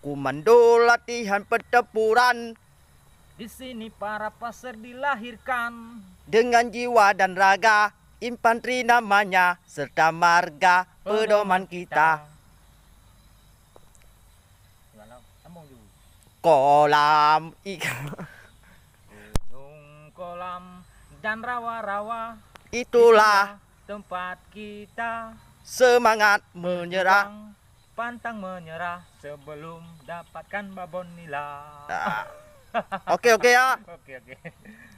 Aku mandul latihan pertempuran. Di sini para pasir dilahirkan. Dengan jiwa dan raga, infanteri namanya, serta marga pedoman kita. Kolam ikan. Gunung kolam dan rawa-rawa. Itulah tempat kita. Semangat menyerang pantang menyerah sebelum dapatkan babon nila. Nah. Oke oke ya. Oke oke.